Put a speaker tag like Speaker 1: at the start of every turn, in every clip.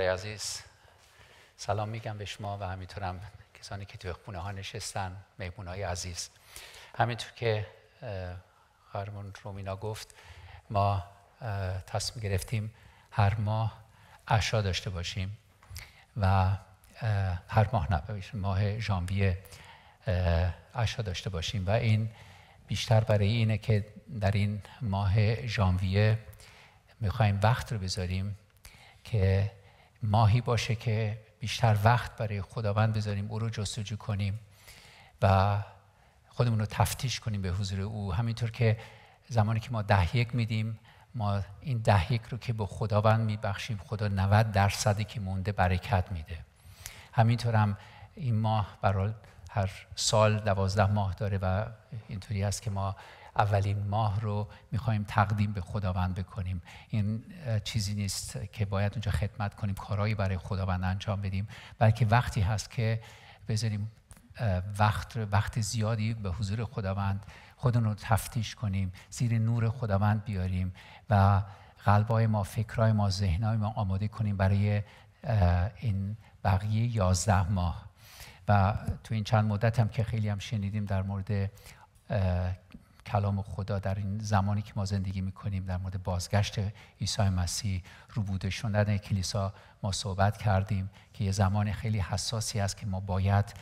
Speaker 1: همکار عزیز سلام میگم به شما و همینطورم کسانی که توی خونه ها نشستن مهمون های عزیز همینطور که خارمون رومینا گفت ما تصمیم گرفتیم هر ماه عشا داشته باشیم و هر ماه نه ماه ژانویه عشا داشته باشیم و این بیشتر برای اینه که در این ماه ژانویه میخوایم وقت رو بذاریم که ماهی باشه که بیشتر وقت برای خداوند بذاریم او رو جستجو کنیم و خودمون رو تفتیش کنیم به حضور او همینطور که زمانی که ما ده یک میدیم ما این ده یک رو که به خداوند میبخشیم خدا 90 درصدی که مونده برکت میده همینطور هم این ماه برای هر سال دوازده ماه داره و اینطوری است که ما اولین ماه رو میخوایم تقدیم به خداوند بکنیم این چیزی نیست که باید اونجا خدمت کنیم کارهایی برای خداوند انجام بدیم بلکه وقتی هست که بذاریم وقت وقت زیادی به حضور خداوند خودمون رو تفتیش کنیم زیر نور خداوند بیاریم و قلبای ما فکرای ما ذهنای ما آماده کنیم برای این بقیه یازده ماه و تو این چند مدت هم که خیلی هم شنیدیم در مورد کلام خدا در این زمانی که ما زندگی میکنیم در مورد بازگشت عیسی مسیح رو بوده شدن کلیسا ما صحبت کردیم که یه زمان خیلی حساسی است که ما باید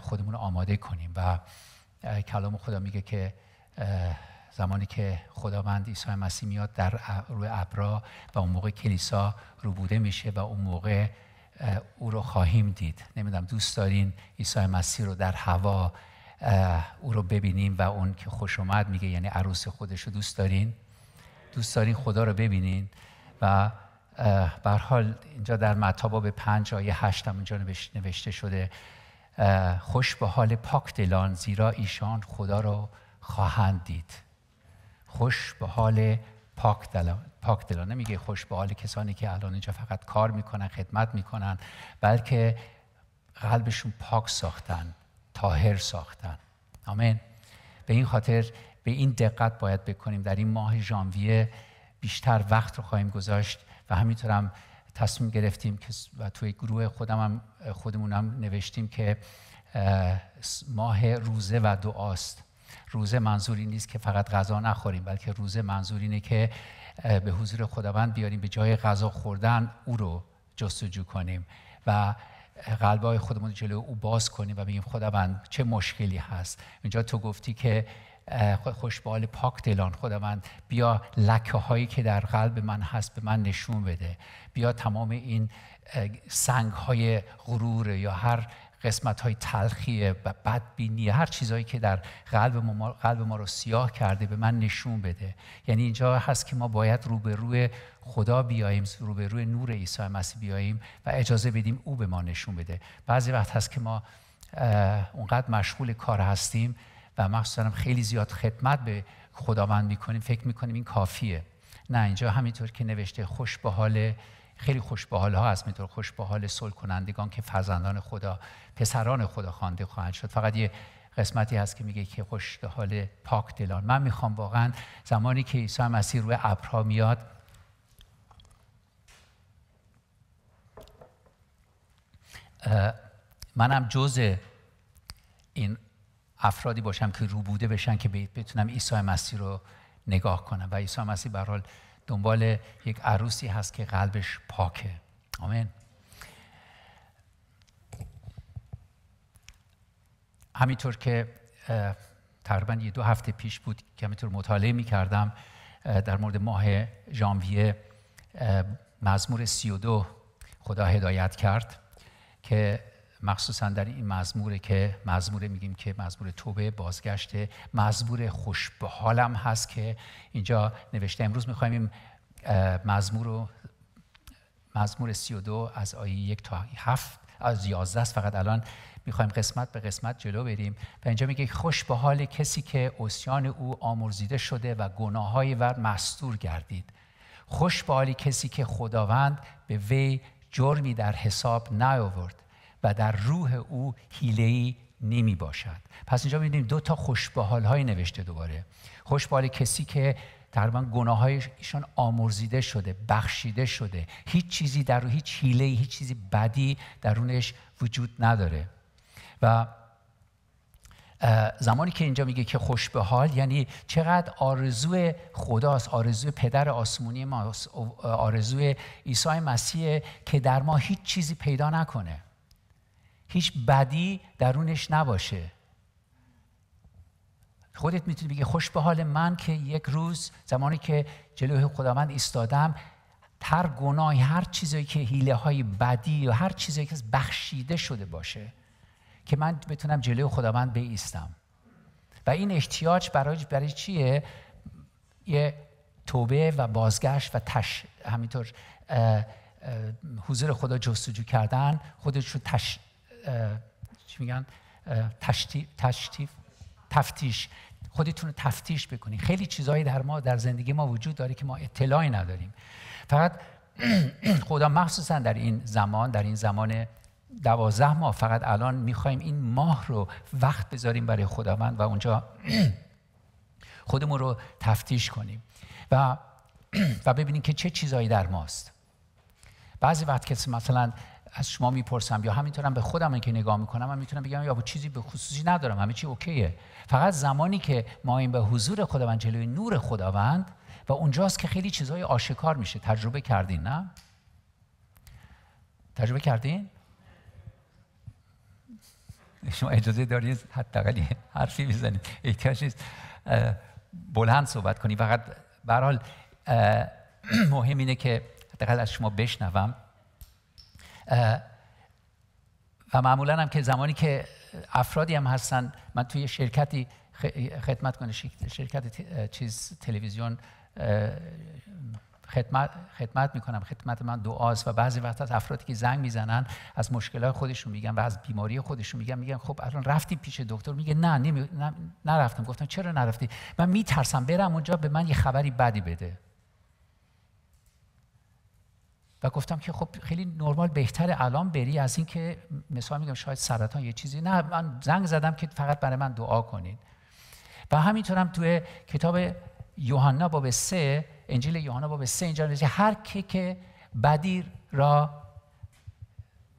Speaker 1: خودمون رو آماده کنیم و کلام خدا میگه که زمانی که خداوند عیسی مسیح میاد در روی ابرا و اون موقع کلیسا رو بوده میشه و اون موقع او رو خواهیم دید نمیدونم دوست دارین عیسی مسیح رو در هوا او رو ببینیم و اون که خوش اومد میگه یعنی عروس خودش رو دوست دارین دوست دارین خدا رو ببینین و بر حال اینجا در متا به پنج آیه هشت هم اینجا نوشته شده خوش به حال پاک دلان زیرا ایشان خدا رو خواهند دید خوش به حال پاک دلان پاک دلان نمیگه خوش به حال کسانی که الان اینجا فقط کار میکنن خدمت میکنن بلکه قلبشون پاک ساختن تاهر ساختن آمین به این خاطر به این دقت باید بکنیم در این ماه ژانویه بیشتر وقت رو خواهیم گذاشت و هم تصمیم گرفتیم که و توی گروه خودم هم خودمون هم نوشتیم که ماه روزه و دعاست روزه منظوری نیست که فقط غذا نخوریم بلکه روزه منظور اینه که به حضور خداوند بیاریم به جای غذا خوردن او رو جستجو کنیم و های خودمون جلو او باز کنیم و بگیم خداوند چه مشکلی هست اینجا تو گفتی که خوشبال پاک دلان خداوند بیا لکه هایی که در قلب من هست به من نشون بده بیا تمام این سنگ های غرور یا هر قسمت های تلخی و بدبینی هر چیزهایی که در قلب ما, قلب ما رو سیاه کرده به من نشون بده یعنی اینجا هست که ما باید رو روی خدا بیاییم روی نور عیسی مسیح بیاییم و اجازه بدیم او به ما نشون بده بعضی وقت هست که ما اونقدر مشغول کار هستیم و مخصوصا خیلی زیاد خدمت به خداوند می‌کنیم فکر می‌کنیم این کافیه نه اینجا همینطور که نوشته خوش به حاله. خیلی خوش به ها هست میطور خوش به حال صلح کنندگان که فرزندان خدا پسران خدا خوانده خواهند شد فقط یه قسمتی هست که میگه که خوش به حال پاک دلان من میخوام واقعا زمانی که عیسی مسیح روی ابرها میاد منم جز این افرادی باشم که روبوده بشن که بتونم عیسی مسیح رو نگاه کنم و عیسی مسیح به دنبال یک عروسی هست که قلبش پاکه آمین همینطور که تقریبا یه دو هفته پیش بود که همینطور مطالعه می کردم در مورد ماه ژانویه مزمور 32 خدا هدایت کرد که مخصوصا در این مزموره که مزموره میگیم که مزمور توبه بازگشته مزمور خوش به حالم هست که اینجا نوشته امروز میخوایم این مزمور رو مزمور 32 از آیه یک تا هفت از 11 فقط الان میخوایم قسمت به قسمت جلو بریم و اینجا میگه خوش به حال کسی که اسیان او آمرزیده شده و گناههای ور مستور گردید خوش به حال کسی که خداوند به وی جرمی در حساب نیاورد و در روح او ای نمی باشد پس اینجا میبینیم دو تا خوشبحال های نوشته دوباره خوشبحال کسی که تقریبا گناه ایشان آمرزیده شده بخشیده شده هیچ چیزی در روح هیچ حیله هیچ چیزی بدی درونش وجود نداره و زمانی که اینجا میگه که خوش یعنی چقدر آرزو خداست آرزو پدر آسمونی ما آرزو عیسی مسیح که در ما هیچ چیزی پیدا نکنه هیچ بدی درونش نباشه خودت میتونی بگی خوش به حال من که یک روز زمانی که جلوی خداوند ایستادم هر گناهی هر چیزی که هیله های بدی و هر چیزی که بخشیده شده باشه که من بتونم جلوی خداوند بیستم و این احتیاج برای برای چیه یه توبه و بازگشت و تش همینطور حضور خدا جستجو کردن خودش رو تش چی میگن تشتیف تفتیش خودتون رو تفتیش بکنی خیلی چیزایی در ما در زندگی ما وجود داره که ما اطلاعی نداریم فقط خدا مخصوصا در این زمان در این زمان دوازده ماه فقط الان میخوایم این ماه رو وقت بذاریم برای خداوند و اونجا خودمون رو تفتیش کنیم و و ببینیم که چه چیزایی در ماست بعضی وقت که مثلا از شما میپرسم یا همینطورم به خودم که نگاه میکنم من میتونم بگم یا چیزی به خصوصی ندارم همه چی اوکیه فقط زمانی که ما این به حضور خداوند جلوی نور خداوند و اونجاست که خیلی چیزای آشکار میشه تجربه کردین نه تجربه کردین شما اجازه دارید حداقل حرفی بزنید احتیاج نیست بلند صحبت کنید فقط به حال مهم اینه که حداقل از شما بشنوم و معمولا هم که زمانی که افرادی هم هستن من توی شرکتی خدمت کنه شرکت چیز تلویزیون خدمت, خدمت میکنم خدمت من دعاست و بعضی وقت از افرادی که زنگ میزنن از مشکلات خودشون میگن و از بیماری خودشون میگن میگن خب الان رفتی پیش دکتر میگه نه نمی... نرفتم گفتم چرا نرفتی من میترسم برم اونجا به من یه خبری بدی بده و گفتم که خب خیلی نرمال بهتر الان بری از اینکه مثلا میگم شاید سرطان یه چیزی نه من زنگ زدم که فقط برای من دعا کنید و همینطورم توی کتاب یوحنا باب سه انجیل یوحنا باب سه اینجا نوشته هر که که بدی را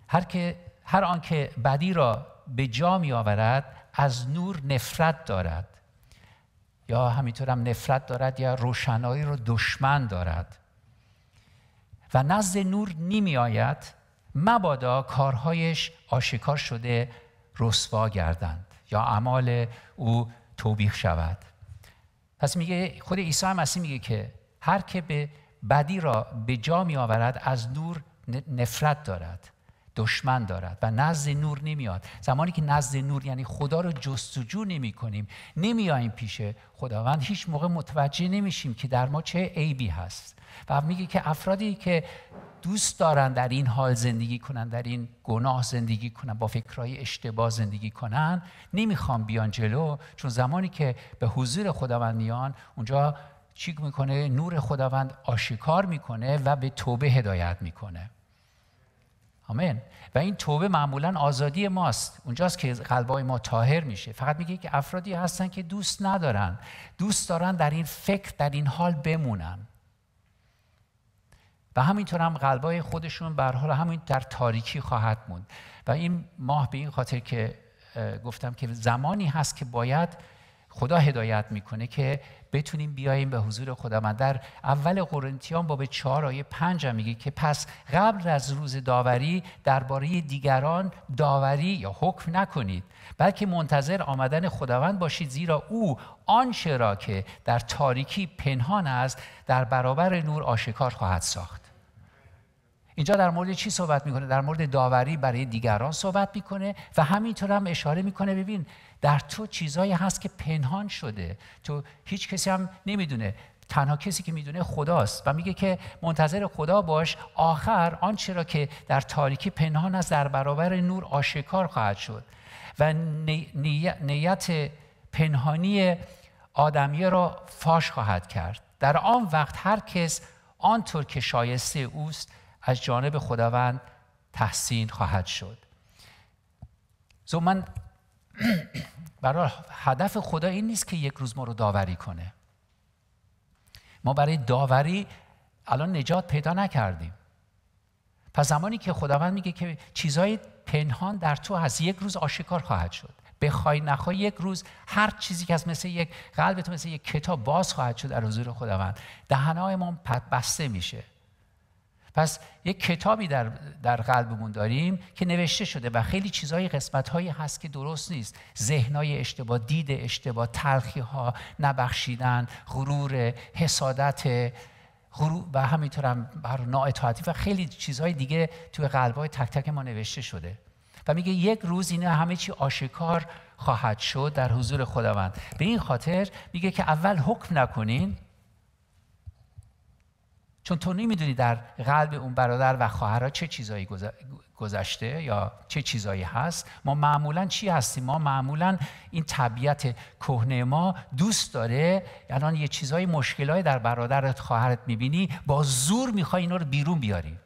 Speaker 1: هر که هر آن که بدی را به جا می آورد از نور نفرت دارد یا همینطورم هم نفرت دارد یا روشنایی رو دشمن دارد و نزد نور نیمی آید مبادا کارهایش آشکار شده رسوا گردند یا اعمال او توبیخ شود پس میگه خود عیسی مسیح میگه که هر که به بدی را به جا می آورد از نور نفرت دارد دشمن دارد و نزد نور نمیاد زمانی که نزد نور یعنی خدا رو جستجو نمی کنیم نمی آیم پیش خداوند هیچ موقع متوجه نمیشیم که در ما چه عیبی هست و میگه که افرادی که دوست دارن در این حال زندگی کنن در این گناه زندگی کنن با فکرهای اشتباه زندگی کنن نمیخوام بیان جلو چون زمانی که به حضور خداوند میان اونجا چیک میکنه نور خداوند آشکار میکنه و به توبه هدایت میکنه آمین و این توبه معمولا آزادی ماست اونجاست که قلبای ما تاهر میشه فقط میگه که افرادی هستن که دوست ندارن دوست دارن در این فکر در این حال بمونن و همینطور هم قلبای خودشون به حال همین در تاریکی خواهد موند و این ماه به این خاطر که گفتم که زمانی هست که باید خدا هدایت میکنه که بتونیم بیاییم به حضور خدا من در اول قرنتیان باب چهار آیه پنج هم میگه که پس قبل از روز داوری درباره دیگران داوری یا حکم نکنید بلکه منتظر آمدن خداوند باشید زیرا او آنچه را که در تاریکی پنهان است در برابر نور آشکار خواهد ساخت اینجا در مورد چی صحبت میکنه در مورد داوری برای دیگران صحبت میکنه و همینطور هم اشاره میکنه ببین در تو چیزایی هست که پنهان شده تو هیچ کسی هم نمیدونه تنها کسی که میدونه خداست و میگه که منتظر خدا باش آخر آنچه را که در تاریکی پنهان است در برابر نور آشکار خواهد شد و نیت پنهانی آدمیه را فاش خواهد کرد در آن وقت هر کس آنطور که شایسته اوست از جانب خداوند تحسین خواهد شد زو من برای هدف خدا این نیست که یک روز ما رو داوری کنه ما برای داوری الان نجات پیدا نکردیم پس زمانی که خداوند میگه که چیزای پنهان در تو هست یک روز آشکار خواهد شد بخوای نخوای یک روز هر چیزی که از مثل یک قلب تو مثل یک کتاب باز خواهد شد در حضور خداوند دهنهای ما بسته میشه پس یک کتابی در, در قلبمون داریم که نوشته شده و خیلی چیزهای قسمتهایی هست که درست نیست ذهنهای اشتباه دید اشتباه تلخی ها نبخشیدن غرور حسادت و همینطور هم بر نااطاعتی و خیلی چیزهای دیگه توی قلبهای تک تک ما نوشته شده و میگه یک روز اینا همه چی آشکار خواهد شد در حضور خداوند به این خاطر میگه که اول حکم نکنین چون تو نمیدونی در قلب اون برادر و خواهرها چه چیزایی گذشته یا چه چیزایی هست ما معمولا چی هستیم ما معمولا این طبیعت کهنه ما دوست داره الان یعنی یه چیزای مشکلای در برادرت خواهرت میبینی با زور میخوای اینا رو بیرون بیاری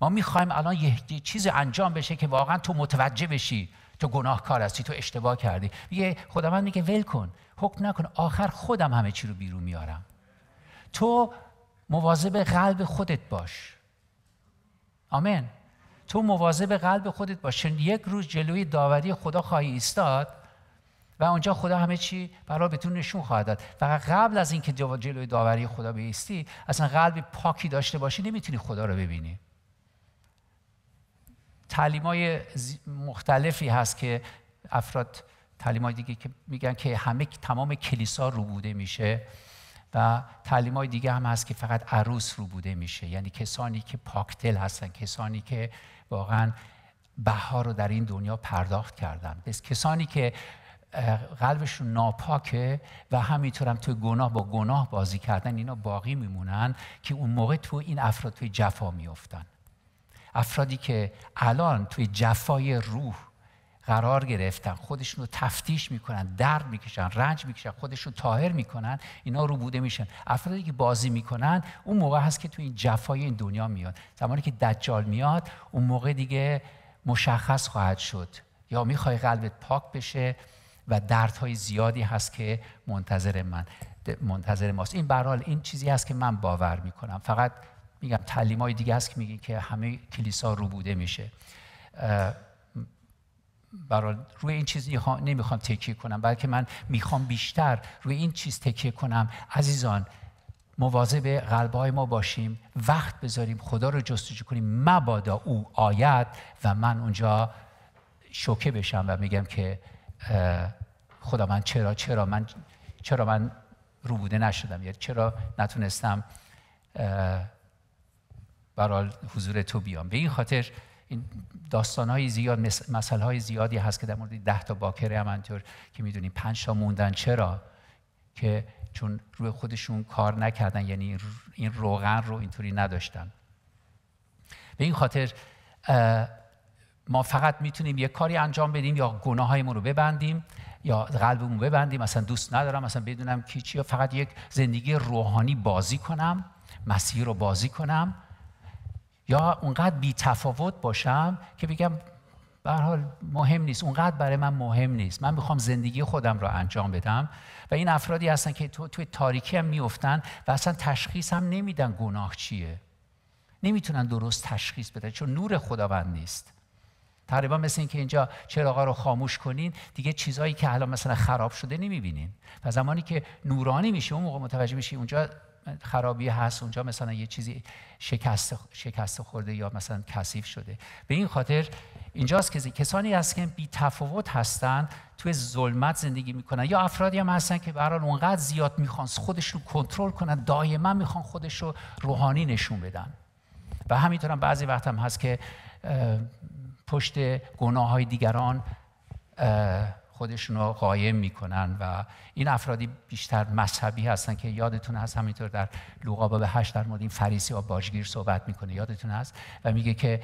Speaker 1: ما میخوایم الان یه چیز انجام بشه که واقعا تو متوجه بشی تو گناهکار هستی تو اشتباه کردی یه خداوند میگه ول کن حکم نکن آخر خودم همه چی رو بیرون میارم تو مواظب قلب خودت باش آمین تو مواظب قلب خودت باش چون یک روز جلوی داوری خدا خواهی ایستاد و اونجا خدا همه چی برای به نشون خواهد داد و قبل از اینکه جلوی داوری خدا بیستی اصلا قلب پاکی داشته باشی نمیتونی خدا رو ببینی تعلیم مختلفی هست که افراد تعلیم های دیگه که میگن که همه تمام کلیسا رو بوده میشه و تعلیم های دیگه هم هست که فقط عروس رو بوده میشه یعنی کسانی که پاکتل هستن کسانی که واقعا بها رو در این دنیا پرداخت کردن بس کسانی که قلبشون ناپاکه و همینطور هم توی گناه با گناه بازی کردن اینا باقی میمونن که اون موقع تو این افراد توی جفا میفتن افرادی که الان توی جفای روح قرار گرفتن خودشون رو تفتیش میکنن درد میکشن رنج میکشن خودشون تاهر میکنن اینا رو بوده میشن افرادی که بازی میکنن اون موقع هست که تو این جفای این دنیا میاد زمانی که دجال میاد اون موقع دیگه مشخص خواهد شد یا میخوای قلبت پاک بشه و های زیادی هست که منتظر من منتظر ماست این برال این چیزی هست که من باور میکنم فقط میگم تعلیمای های دیگه هست که که همه کلیسا رو بوده میشه برای روی این چیز نمیخوام تکیه کنم بلکه من میخوام بیشتر روی این چیز تکیه کنم عزیزان مواظب قلبهای ما باشیم وقت بذاریم خدا رو جستجو کنیم مبادا او آید و من اونجا شوکه بشم و میگم که خدا من چرا چرا من چرا من رو بوده نشدم یا یعنی چرا نتونستم برای حضور تو بیام به این خاطر این های زیاد مسئله های زیادی هست که در مورد ده تا باکره هم انطور که میدونیم پنج تا موندن چرا که چون روی خودشون کار نکردن یعنی این روغن رو اینطوری نداشتن به این خاطر ما فقط میتونیم یه کاری انجام بدیم یا ما رو ببندیم یا قلبمون ببندیم مثلا دوست ندارم مثلا بدونم کیچی، فقط یک زندگی روحانی بازی کنم مسیر رو بازی کنم یا اونقدر بی تفاوت باشم که بگم به حال مهم نیست اونقدر برای من مهم نیست من میخوام زندگی خودم رو انجام بدم و این افرادی هستن که تو توی تاریکی هم میفتن و اصلا تشخیص هم نمیدن گناه چیه نمیتونن درست تشخیص بدن چون نور خداوند نیست تقریبا مثل اینکه اینجا چراغا رو خاموش کنین دیگه چیزایی که الان مثلا خراب شده نمیبینین و زمانی که نورانی میشه اون موقع متوجه میشی اونجا خرابی هست اونجا مثلا یه چیزی شکست, شکست خورده یا مثلا کثیف شده به این خاطر اینجاست که کسانی هست که بی تفاوت هستن توی ظلمت زندگی میکنن یا افرادی هم هستن که به اونقدر زیاد میخوان خودش رو کنترل کنن دائما میخوان خودش رو روحانی نشون بدن و همینطور هم بعضی وقت هم هست که پشت گناه های دیگران خودشون رو قایم میکنن و این افرادی بیشتر مذهبی هستن که یادتون هست همینطور در لوقا باب 8 در مورد این فریسی و باجگیر صحبت میکنه یادتون هست و میگه که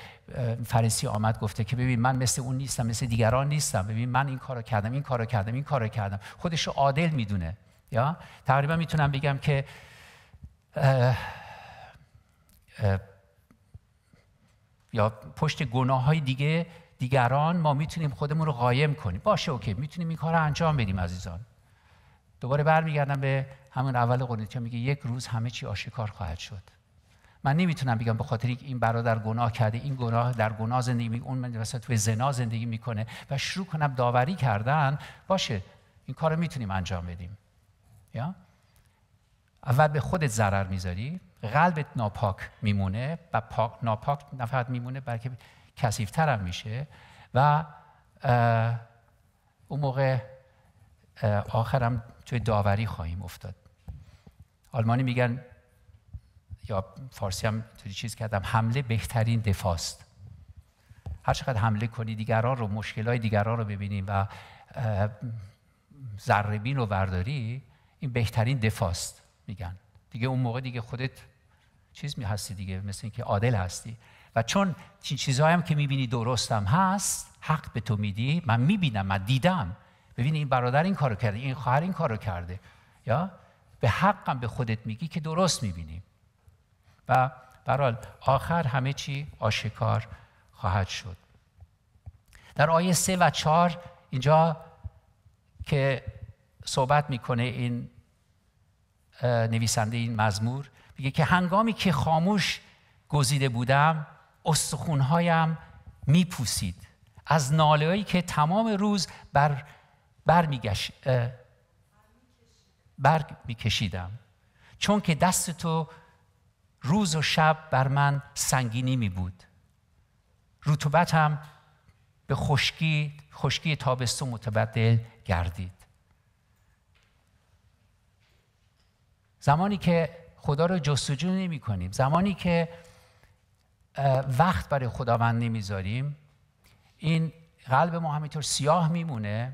Speaker 1: فریسی آمد گفته که ببین من مثل اون نیستم مثل دیگران نیستم ببین من این کارو کردم این کارو کردم این کارو کردم خودش رو عادل میدونه یا تقریبا میتونم بگم که یا پشت گناه های دیگه دیگران ما میتونیم خودمون رو قایم کنیم باشه اوکی میتونیم این کار رو انجام بدیم عزیزان دوباره برمیگردم به همون اول که میگه یک روز همه چی آشکار خواهد شد من نمیتونم بگم به خاطر این برادر گناه کرده این گناه در گناه زندگی اون من وسط توی زنا زندگی میکنه و شروع کنم داوری کردن باشه این کار رو میتونیم انجام بدیم یا اول به خودت ضرر میذاری قلبت ناپاک میمونه و پاک ناپاک نفرت میمونه بلکه هم میشه و اون موقع آخرم توی داوری خواهیم افتاد آلمانی میگن یا فارسی هم توی چیز کردم حمله بهترین دفاست هر چقدر حمله کنی دیگران رو مشکلهای دیگران رو ببینیم و ذربین رو برداری این بهترین دفاست میگن دیگه اون موقع دیگه خودت چیز می هستی دیگه مثل اینکه عادل هستی و چون چیزهایی هم که میبینی درستم هست حق به تو میدی من میبینم من دیدم ببین این برادر این کارو کرده این خواهر این کارو کرده یا به حقم به خودت میگی که درست میبینی و برال آخر همه چی آشکار خواهد شد در آیه سه و چهار اینجا که صحبت میکنه این نویسنده این مزمور میگه که هنگامی که خاموش گزیده بودم استخونهایم میپوسید از ناله که تمام روز بر, بر میکشیدم بر چون که دست تو روز و شب بر من سنگینی می بود هم به خشکی خشکی تابستون متبدل گردید زمانی که خدا رو جستجو نمی زمانی که وقت برای خداوند نمیذاریم این قلب ما همینطور سیاه میمونه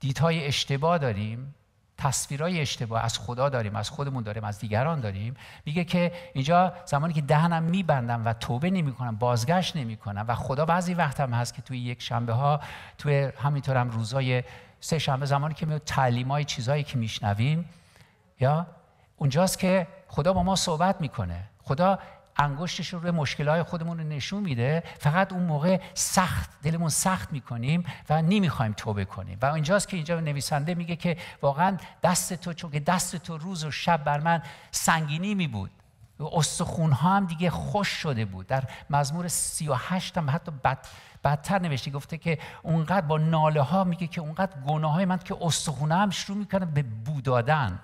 Speaker 1: دیدهای اشتباه داریم تصویرای اشتباه از خدا داریم از خودمون داریم از دیگران داریم میگه که اینجا زمانی که دهنم میبندم و توبه نمیکنم بازگشت نمیکنم و خدا بعضی وقت هم هست که توی یک شنبه ها توی همینطور هم روزای سه شنبه زمانی که میو تعلیم های که میشنویم یا اونجاست که خدا با ما صحبت میکنه خدا انگشتش رو روی مشکلات خودمون رو نشون میده فقط اون موقع سخت دلمون سخت میکنیم و نمیخوایم توبه کنیم و اینجاست که اینجا نویسنده میگه که واقعا دست تو چون که دست تو روز و شب بر من سنگینی بود. استخون ها هم دیگه خوش شده بود در مزمور 38 هم حتی بدتر نوشته گفته که اونقدر با ناله ها میگه که اونقدر گناه های من که استخونه شروع میکنه به بودادن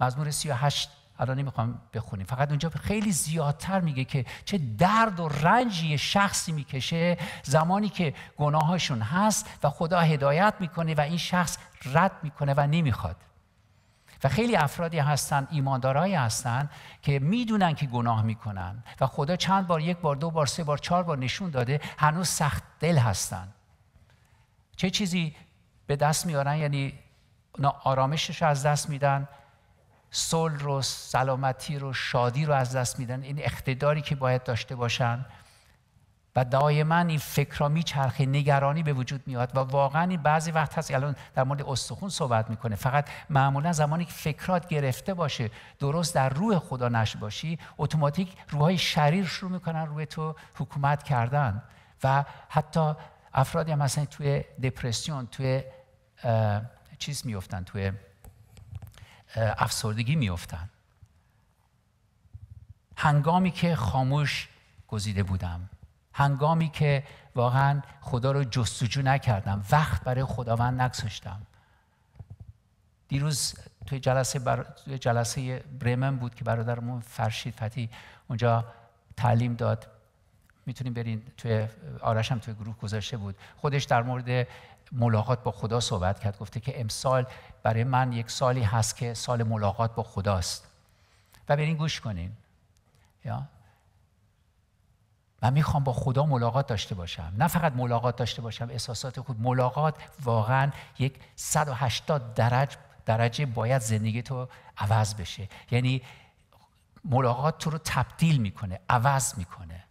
Speaker 1: مزمور 38 الان نمیخوام بخونیم فقط اونجا خیلی زیادتر میگه که چه درد و رنجی شخصی میکشه زمانی که گناهاشون هست و خدا هدایت میکنه و این شخص رد میکنه و نمیخواد و خیلی افرادی هستن ایماندارایی هستن که میدونن که گناه میکنن و خدا چند بار یک بار دو بار سه بار چهار بار نشون داده هنوز سخت دل هستن چه چیزی به دست میارن یعنی آرامشش از دست میدن صلح رو سلامتی رو شادی رو از دست میدن این اقتداری که باید داشته باشن و دائما این فکر را میچرخه نگرانی به وجود میاد و واقعا این بعضی وقت هست الان در مورد استخون صحبت میکنه فقط معمولا زمانی که فکرات گرفته باشه درست در روح خدا نش باشی اتوماتیک روحای شریر شروع میکنن روی تو حکومت کردن و حتی افرادی هم مثلا توی دپرسیون توی چیز میفتن توی افسردگی میفتن هنگامی که خاموش گزیده بودم هنگامی که واقعا خدا رو جستجو نکردم وقت برای خداوند نگذاشتم دیروز توی جلسه, بر... جلسه برمن بود که برادرمون فرشید فتی اونجا تعلیم داد میتونیم برین توی آرش هم توی گروه گذاشته بود خودش در مورد ملاقات با خدا صحبت کرد گفته که امسال برای من یک سالی هست که سال ملاقات با خداست و برین گوش کنین یا من میخوام با خدا ملاقات داشته باشم نه فقط ملاقات داشته باشم احساسات خود ملاقات واقعا یک 180 درج درجه باید زندگی تو عوض بشه یعنی ملاقات تو رو تبدیل میکنه عوض میکنه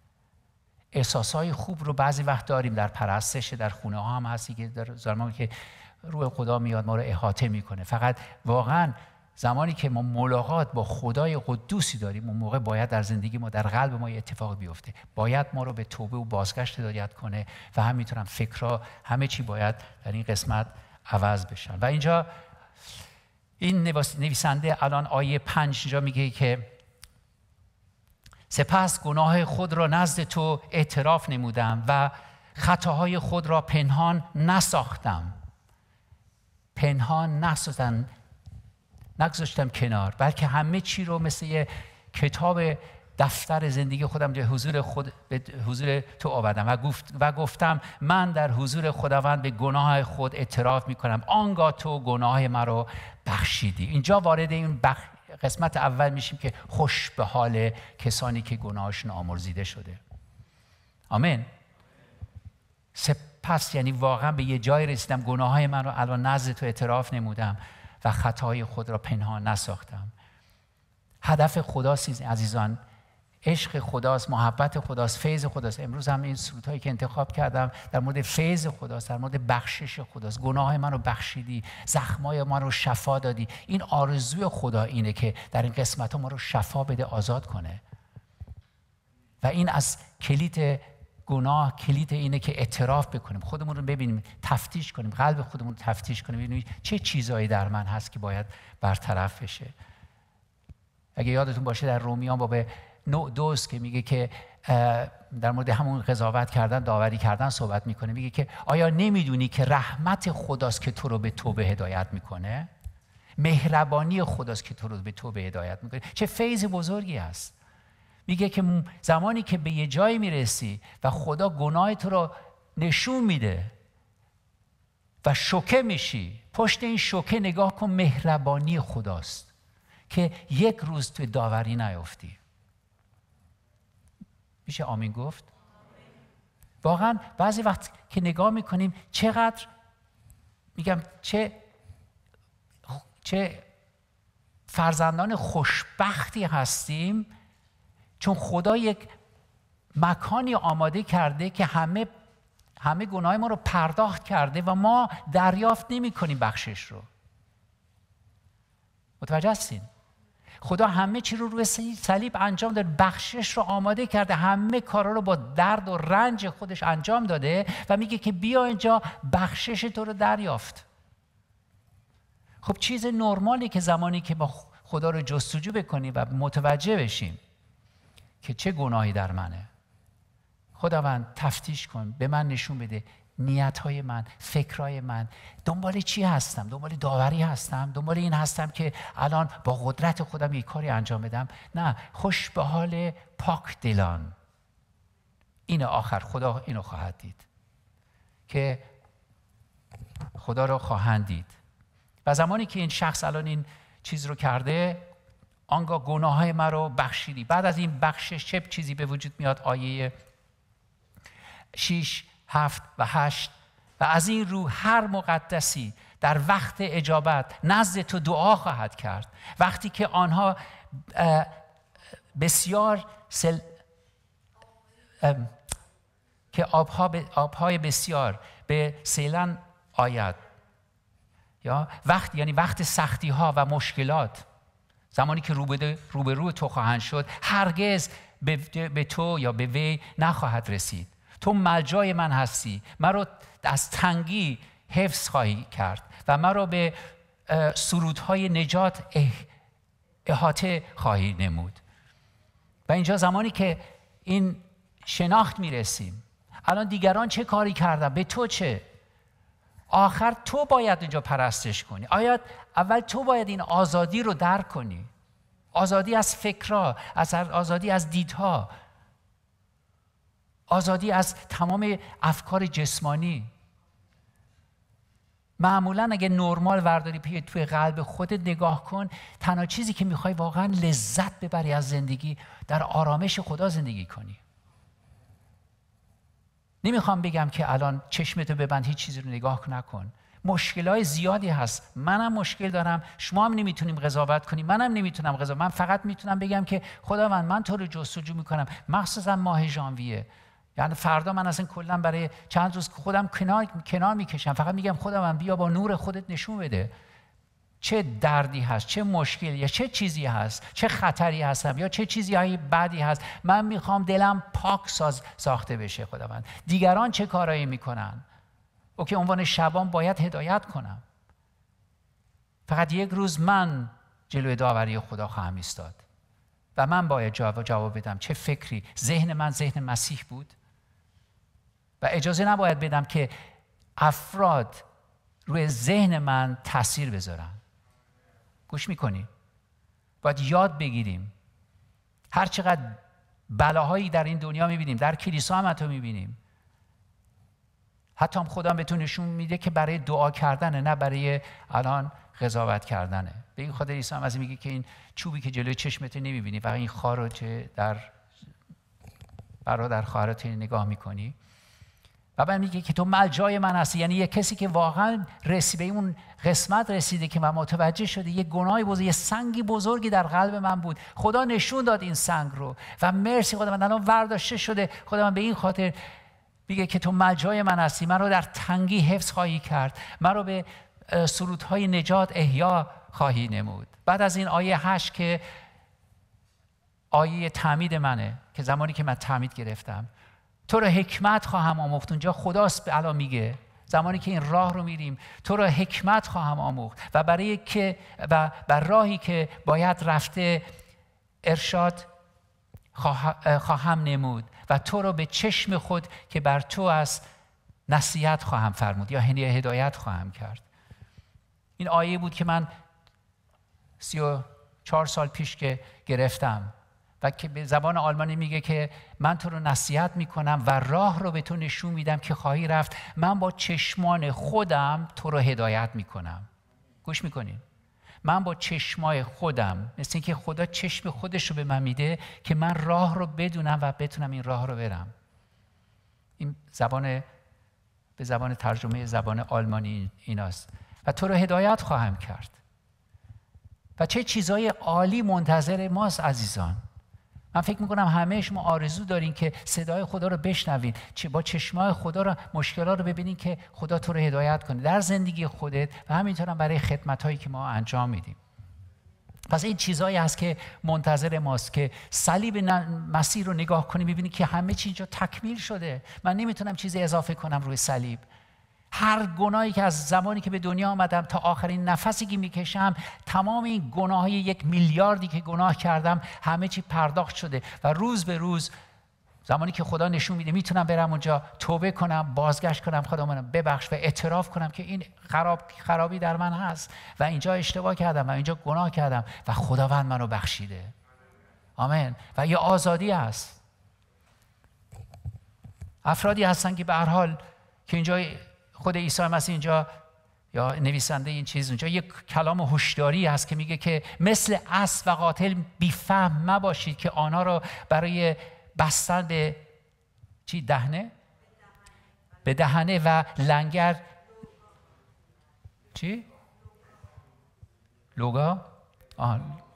Speaker 1: احساسای خوب رو بعضی وقت داریم در پرستش در خونه ها هم هستی که در که روح خدا میاد ما رو احاطه میکنه فقط واقعا زمانی که ما ملاقات با خدای قدوسی داریم اون موقع باید در زندگی ما در قلب ما یه اتفاق بیفته باید ما رو به توبه و بازگشت هدایت کنه و همینطورم فکرها همه چی باید در این قسمت عوض بشن و اینجا این نویسنده الان آیه پنج اینجا میگه که سپس گناه خود را نزد تو اعتراف نمودم و خطاهای خود را پنهان نساختم پنهان نسازن نگذاشتم کنار بلکه همه چی رو مثل یه کتاب دفتر زندگی خودم به حضور خود به حضور تو آوردم و, گفت و گفتم من در حضور خداوند به گناه خود اعتراف می کنم آنگاه تو گناه رو بخشیدی اینجا وارد این قسمت اول میشیم که خوش به حال کسانی که گناهشون آمرزیده شده آمین پس یعنی واقعا به یه جای رسیدم گناه های من رو الان نزد تو اعتراف نمودم و خطای خود را پنهان نساختم هدف خداست عزیزان عشق خداست محبت خداست فیض خداست امروز هم این سرودهایی که انتخاب کردم در مورد فیض خداست در مورد بخشش خداست گناه من رو بخشیدی زخمای ما رو شفا دادی این آرزوی خدا اینه که در این قسمت ها ما رو شفا بده آزاد کنه و این از کلیت گناه کلید اینه که اعتراف بکنیم خودمون رو ببینیم تفتیش کنیم قلب خودمون رو تفتیش کنیم ببینیم چه چیزهایی در من هست که باید برطرف بشه اگه یادتون باشه در رومیان باب نوع دوست که میگه که در مورد همون قضاوت کردن داوری کردن صحبت میکنه میگه که آیا نمیدونی که رحمت خداست که تو رو به توبه هدایت میکنه مهربانی خداست که تو رو به توبه هدایت میکنه چه فیض بزرگی است میگه که زمانی که به یه جایی میرسی و خدا گناه تو را نشون میده و شوکه میشی پشت این شوکه نگاه کن مهربانی خداست که یک روز توی داوری نیفتی میشه آمین گفت واقعا بعضی وقت که نگاه میکنیم چقدر میگم چه چه فرزندان خوشبختی هستیم چون خدا یک مکانی آماده کرده که همه همه گناه ما رو پرداخت کرده و ما دریافت نمی کنیم بخشش رو متوجه هستین خدا همه چی رو روی صلیب انجام داد بخشش رو آماده کرده همه کارا رو با درد و رنج خودش انجام داده و میگه که بیا اینجا بخشش تو رو دریافت خب چیز نرمالی که زمانی که ما خدا رو جستجو بکنیم و متوجه بشیم که چه گناهی در منه خداوند تفتیش کن به من نشون بده نیت های من فکرای من دنبال چی هستم دنبال داوری هستم دنبال این هستم که الان با قدرت خودم یک کاری انجام بدم نه خوش به حال پاک دلان این آخر خدا اینو خواهد دید که خدا رو خواهند دید و زمانی که این شخص الان این چیز رو کرده آنگاه گناه های رو بخشیدی بعد از این بخشش چه چیزی به وجود میاد آیه 6 هفت و هشت و از این رو هر مقدسی در وقت اجابت نزد تو دعا خواهد کرد وقتی که آنها بسیار سل... که آبها آبهای بسیار به سیلن آید یا وقت یعنی وقت سختی ها و مشکلات زمانی که روبرو رو تو خواهند شد هرگز به تو یا به وی نخواهد رسید تو ملجای من هستی مرا از تنگی حفظ خواهی کرد و مرا به سرودهای نجات احاطه خواهی نمود و اینجا زمانی که این شناخت میرسیم الان دیگران چه کاری کردن به تو چه آخر تو باید اینجا پرستش کنی آیا اول تو باید این آزادی رو درک کنی آزادی از فکرها از آزادی از دیدها آزادی از تمام افکار جسمانی معمولا اگه نرمال ورداری پی توی قلب خودت نگاه کن تنها چیزی که میخوای واقعا لذت ببری از زندگی در آرامش خدا زندگی کنی نمیخوام بگم که الان چشمتو ببند هیچ چیزی رو نگاه نکن مشکل های زیادی هست منم مشکل دارم شما هم نمیتونیم قضاوت کنیم منم نمیتونم قضاوت من فقط میتونم بگم که خداوند من تو رو جستجو میکنم مخصوصا ماه ژانویه یعنی فردا من اصلا کلا برای چند روز خودم کنار, کنار میکشم فقط میگم خداوند بیا با نور خودت نشون بده چه دردی هست چه مشکلی هست چه چیزی هست چه خطری هستم یا چه چیزی های بدی هست من میخوام دلم پاک ساز ساخته بشه خداوند دیگران چه کارایی میکنن اوکی عنوان شبان باید هدایت کنم فقط یک روز من جلوی داوری خدا خواهم ایستاد و من باید جواب, جواب بدم چه فکری ذهن من ذهن مسیح بود و اجازه نباید بدم که افراد روی ذهن من تاثیر بذارن گوش میکنی باید یاد بگیریم هر چقدر بلاهایی در این دنیا میبینیم در کلیسا هم تو میبینیم حتی خودم تو نشون میده که برای دعا کردنه نه برای الان قضاوت کردنه به این خاطر عیسی هم از میگه که این چوبی که جلوی چشمت نمیبینی و این خار در در برادر این نگاه میکنی و بعد میگه که تو ملجای من هستی یعنی یه کسی که واقعا رسیده اون قسمت رسیده که من متوجه شده یه گناهی بزرگ یه سنگی بزرگی در قلب من بود خدا نشون داد این سنگ رو و مرسی خدا من الان ورداشته شده خدا من به این خاطر میگه که تو ملجای من هستی من رو در تنگی حفظ خواهی کرد من رو به سرودهای نجات احیا خواهی نمود بعد از این آیه هشت که آیه تعمید منه که زمانی که من تعمید گرفتم تو رو حکمت خواهم آموخت اونجا خداست به الان میگه زمانی که این راه رو میریم تو را حکمت خواهم آموخت و برای که و بر راهی که باید رفته ارشاد خواهم نمود و تو را به چشم خود که بر تو است نصیحت خواهم فرمود یا هنیه هدایت خواهم کرد این آیه بود که من سی و چهار سال پیش که گرفتم و که به زبان آلمانی میگه که من تو رو نصیحت میکنم و راه رو به تو نشون میدم که خواهی رفت من با چشمان خودم تو رو هدایت میکنم گوش میکنین من با چشمای خودم مثل اینکه خدا چشم خودش رو به من میده که من راه رو بدونم و بتونم این راه رو برم این زبان به زبان ترجمه زبان آلمانی ایناست و تو رو هدایت خواهم کرد و چه چیزای عالی منتظر ماست عزیزان من فکر میکنم همه شما آرزو دارین که صدای خدا رو بشنوین چه با چشمای خدا رو مشکلات رو ببینین که خدا تو رو هدایت کنه در زندگی خودت و همینطور هم برای خدمت هایی که ما انجام میدیم پس این چیزهایی هست که منتظر ماست که صلیب مسیر رو نگاه کنی ببینی که همه چیز اینجا تکمیل شده من نمیتونم چیزی اضافه کنم روی صلیب هر گناهی که از زمانی که به دنیا آمدم تا آخرین نفسی که میکشم تمام این گناه های یک میلیاردی که گناه کردم همه چی پرداخت شده و روز به روز زمانی که خدا نشون میده میتونم برم اونجا توبه کنم بازگشت کنم خدا منو ببخش و اعتراف کنم که این خراب خرابی در من هست و اینجا اشتباه کردم و اینجا گناه کردم و خداوند منو بخشیده آمین و یه آزادی هست افرادی هستن که به هر حال که اینجا خود عیسی مسیح اینجا یا نویسنده این چیز اونجا یک کلام هوشداری هست که میگه که مثل اسب و قاتل بیفهم نباشید که آنها را برای بستن به چی دهنه به دهنه و لنگر چی لوگا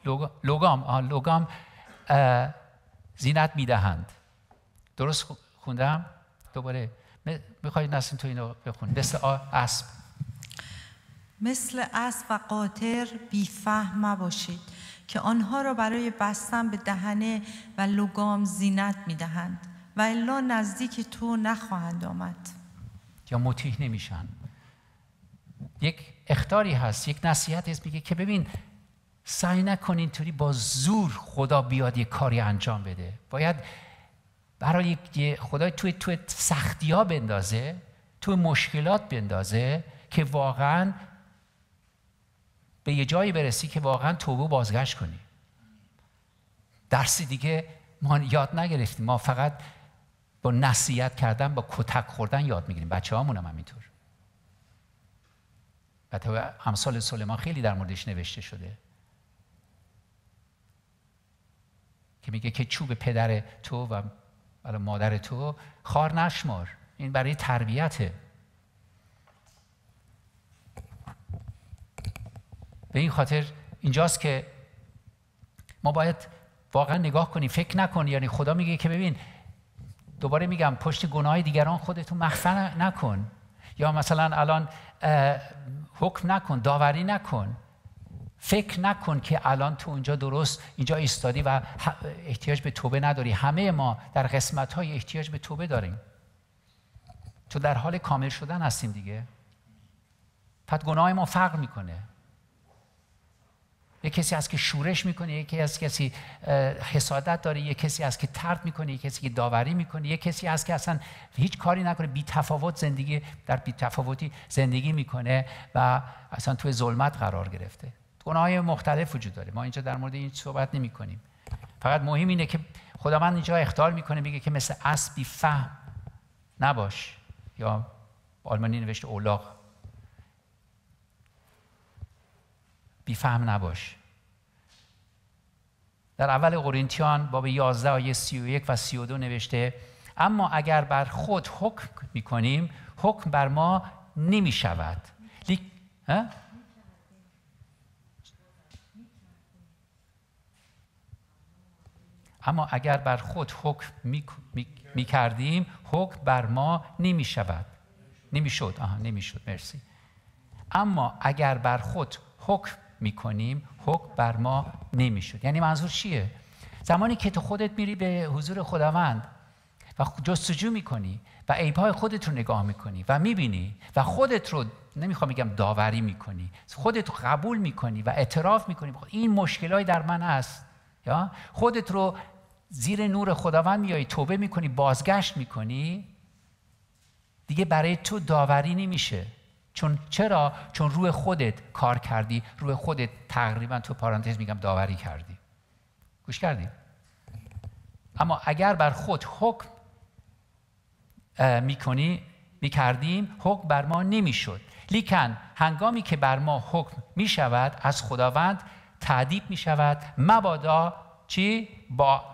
Speaker 1: لوگا. لوگام لوگام زینت میدهند درست خوندم دوباره میخوای نسیم تو اینو بخونی مثل اسب مثل اسب و قاطر بیفهم نباشید که آنها را برای بستن به دهنه و لگام زینت میدهند و الا نزدیک تو نخواهند آمد یا متیح نمیشن یک اختاری هست یک نصیحت هست میگه که ببین سعی نکن اینطوری با زور خدا بیاد یک کاری انجام بده باید برای خدای توی توی سختی ها بندازه توی مشکلات بندازه که واقعا به یه جایی برسی که واقعا توبه بازگشت کنی درسی دیگه ما یاد نگرفتیم ما فقط با نصیحت کردن با کتک خوردن یاد میگیریم بچه هامون هم همینطور و امثال سلیمان خیلی در موردش نوشته شده که میگه که چوب پدر تو و الا مادر تو خار نشمار این برای تربیته به این خاطر اینجاست که ما باید واقعا نگاه کنیم فکر نکن یعنی خدا میگه که ببین دوباره میگم پشت گناه دیگران خودتون مخفی نکن یا مثلا الان حکم نکن داوری نکن فکر نکن که الان تو اونجا درست اینجا ایستادی و احتیاج به توبه نداری همه ما در قسمت های احتیاج به توبه داریم تو در حال کامل شدن هستیم دیگه پس گناه ما فرق میکنه یه کسی هست که شورش میکنه یه کسی از کسی حسادت داره یه کسی هست که ترد میکنه یه کسی که داوری میکنه یه کسی هست که اصلا هیچ کاری نکنه بی تفاوت زندگی در بی تفاوتی زندگی میکنه و اصلا توی ظلمت قرار گرفته گناه های مختلف وجود داره ما اینجا در مورد این صحبت نمی کنیم فقط مهم اینه که خداوند اینجا اختار میکنه میگه که مثل اسبی فهم نباش یا آلمانی نوشته اولاغ بی نباش در اول قرنتیان باب 11 آیه 31 و 32 نوشته اما اگر بر خود حکم میکنیم حکم بر ما نمی شود اما اگر بر خود حکم می, کردیم حکم بر ما نمی شود نمی شد آها نمی شد مرسی اما اگر بر خود حکم می کنیم حکم بر ما نمی شد یعنی منظور چیه؟ زمانی که تو خودت میری به حضور خداوند و جستجو میکنی و عیبهای خودت رو نگاه میکنی و میبینی و خودت رو نمیخوام بگم داوری میکنی خودت رو قبول میکنی و اعتراف میکنی خب این مشکلای در من است یا خودت رو زیر نور خداوند میای توبه میکنی بازگشت میکنی دیگه برای تو داوری نمیشه چون چرا چون روی خودت کار کردی روی خودت تقریبا تو پارانتز میگم داوری کردی گوش کردی اما اگر بر خود حکم میکنی میکردیم حکم بر ما نمیشد لیکن هنگامی که بر ما حکم میشود از خداوند تعدیب میشود مبادا چی با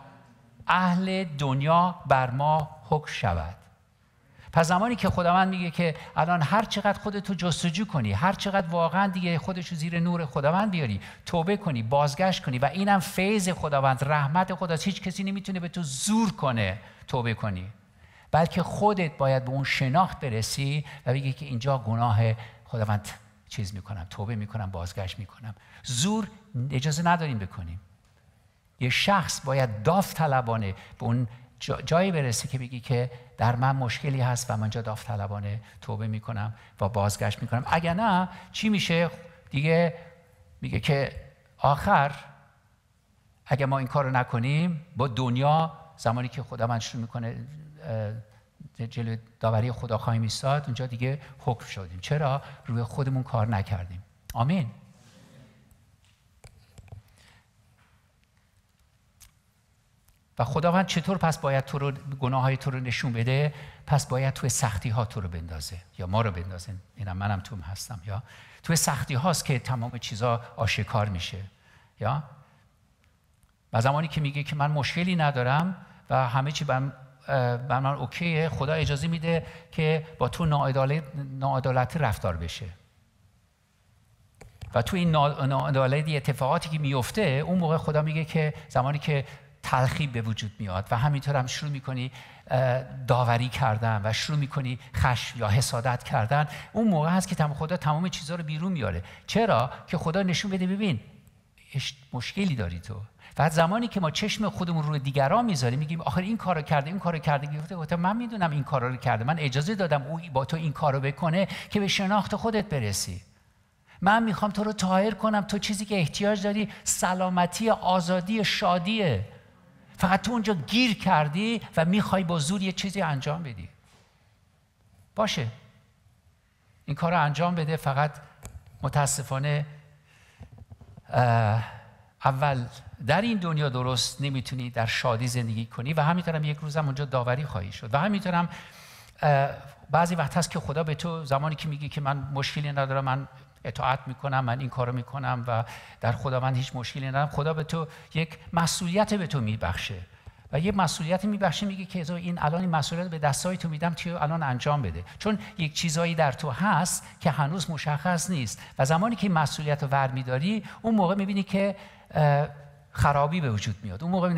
Speaker 1: اهل دنیا بر ما حکم شود پس زمانی که خداوند میگه که الان هر چقدر خودتو جستجو کنی هر چقدر واقعا دیگه خودشو زیر نور خداوند بیاری توبه کنی بازگشت کنی و اینم فیض خداوند رحمت خدا هیچ کسی نمیتونه به تو زور کنه توبه کنی بلکه خودت باید به اون شناخت برسی و بگی که اینجا گناه خداوند چیز میکنم توبه میکنم بازگشت میکنم زور اجازه نداریم بکنیم یه شخص باید داوطلبانه به اون جایی برسه که بگی که در من مشکلی هست و من جا داوطلبانه توبه میکنم و بازگشت میکنم اگر نه چی میشه دیگه میگه که آخر اگر ما این کار رو نکنیم با دنیا زمانی که خدا من شروع میکنه جلو داوری خدا خواهیم ایستاد اونجا دیگه حکم شدیم چرا روی خودمون کار نکردیم آمین و خداوند چطور پس باید تو رو گناه های تو رو نشون بده پس باید توی سختی ها تو رو بندازه یا ما رو بندازه اینم منم تو هستم یا توی سختی هاست که تمام چیزا آشکار میشه یا و زمانی که میگه که من مشکلی ندارم و همه چی بر من اوکیه خدا اجازه میده که با تو ناعدالتی رفتار بشه و تو این ناادالتی اتفاقاتی که میفته اون موقع خدا میگه که زمانی که تلخی به وجود میاد و همینطور هم شروع میکنی داوری کردن و شروع میکنی خش یا حسادت کردن اون موقع هست که تمام خدا تمام چیزها رو بیرون میاره چرا که خدا نشون بده ببین مشکلی داری تو و زمانی که ما چشم خودمون رو دیگران میذاریم میگیم آخر این کارو کرده این کارو کرده گفته من میدونم این کارا رو کرده من اجازه دادم او با تو این کارو بکنه که به شناخت خودت برسی من میخوام تو رو تاهر کنم تو چیزی که احتیاج داری سلامتی آزادی شادیه فقط تو اونجا گیر کردی و میخوای با زور یه چیزی انجام بدی باشه این کار رو انجام بده فقط متاسفانه اول در این دنیا درست نمیتونی در شادی زندگی کنی و همینطورم یک روزم اونجا داوری خواهی شد و همینطورم بعضی وقت هست که خدا به تو زمانی که میگی که من مشکلی ندارم من اطاعت میکنم من این کارو میکنم و در خداوند هیچ مشکلی ندارم خدا به تو یک مسئولیت به تو میبخشه و یه مسئولیت میبخشه میگه که تو این الان این مسئولیت به دستای تو میدم تو الان انجام بده چون یک چیزایی در تو هست که هنوز مشخص نیست و زمانی که مسئولیت رو ور میداری اون موقع میبینی که خرابی به وجود میاد اون موقع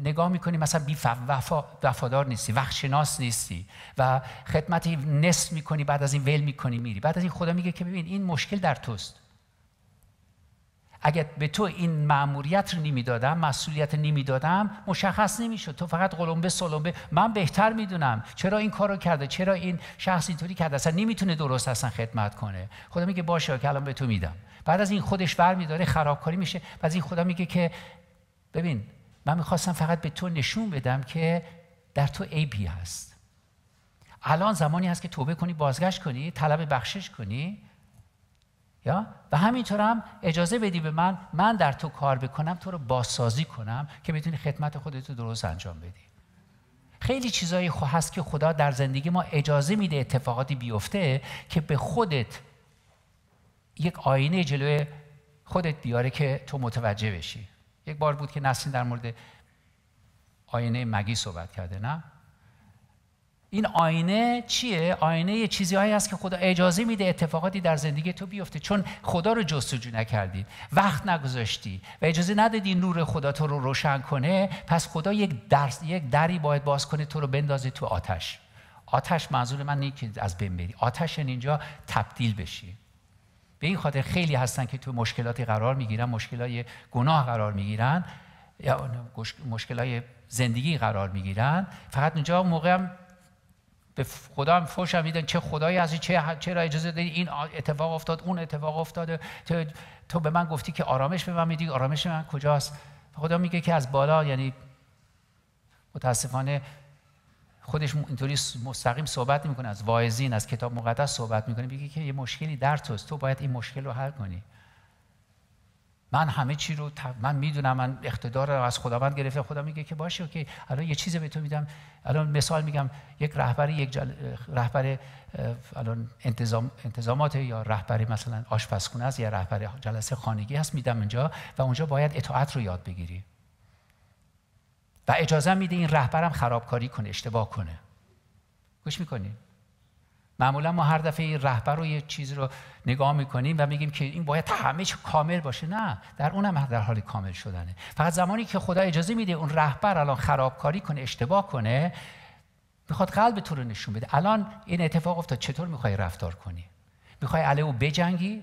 Speaker 1: نگاه میکنی مثلا بی وفا وفادار نیستی وقت نیستی و خدمتی نصف میکنی بعد از این ول میکنی میری بعد از این خدا میگه که ببین این مشکل در توست اگر به تو این ماموریت رو نمیدادم مسئولیت نمیدادم مشخص نمیشد تو فقط قلمبه سلمبه من بهتر میدونم چرا این کارو کرده چرا این شخص اینطوری کرده اصلا نمیتونه درست اصلا خدمت کنه خدا میگه باشه که الان به تو میدم بعد از این خودش ور داره خرابکاری میشه بعد از این خدا میگه که ببین من میخواستم فقط به تو نشون بدم که در تو عیبی هست الان زمانی هست که توبه کنی بازگشت کنی طلب بخشش کنی یا و همینطور اجازه بدی به من من در تو کار بکنم تو رو بازسازی کنم که بتونی خدمت خودت رو درست انجام بدی خیلی چیزایی هست که خدا در زندگی ما اجازه میده اتفاقاتی بیفته که به خودت یک آینه جلوه خودت بیاره که تو متوجه بشی یک بار بود که نسلین در مورد آینه مگی صحبت کرده نه این آینه چیه آینه یه چیزی هایی هست که خدا اجازه میده اتفاقاتی در زندگی تو بیفته چون خدا رو جستجو نکردی وقت نگذاشتی و اجازه ندادی نور خدا تو رو روشن کنه پس خدا یک درس یک دری باید باز کنه تو رو بندازه تو آتش آتش منظور من نیست که از بین بری آتش اینجا تبدیل بشی به این خاطر خیلی هستن که تو مشکلاتی قرار میگیرن مشکلات گناه قرار میگیرن یا های زندگی قرار میگیرن فقط اونجا موقع هم به خدا هم فوش هم میدن چه خدایی از چه چرا اجازه دادی این اتفاق افتاد اون اتفاق افتاده تو به من گفتی که آرامش به من میدی آرامش من کجاست خدا میگه که از بالا یعنی متاسفانه خودش اینطوری مستقیم صحبت میکنه از وایزین، از کتاب مقدس صحبت میکنه میگه که یه مشکلی در توست تو باید این مشکل رو حل کنی من همه چی رو من میدونم من اقتدار رو از خداوند گرفته خدا میگه که باشه که الان یه چیز به تو میدم الان مثال میگم یک رهبر یک رهبر الان انتظام... انتظامات یا رهبری مثلا آشپزخونه است یا رهبر جلسه خانگی هست میدم اینجا و اونجا باید اطاعت رو یاد بگیری و اجازه میده این رهبرم خرابکاری کنه اشتباه کنه گوش میکنیم معمولا ما هر دفعه این رهبر رو یه چیزی رو نگاه میکنیم و میگیم که این باید همه کامل باشه نه در اونم در حال کامل شدنه فقط زمانی که خدا اجازه میده اون رهبر الان خرابکاری کنه اشتباه کنه میخواد قلب تو رو نشون بده الان این اتفاق افتاد چطور میخوای رفتار کنی میخوای علیه او بجنگی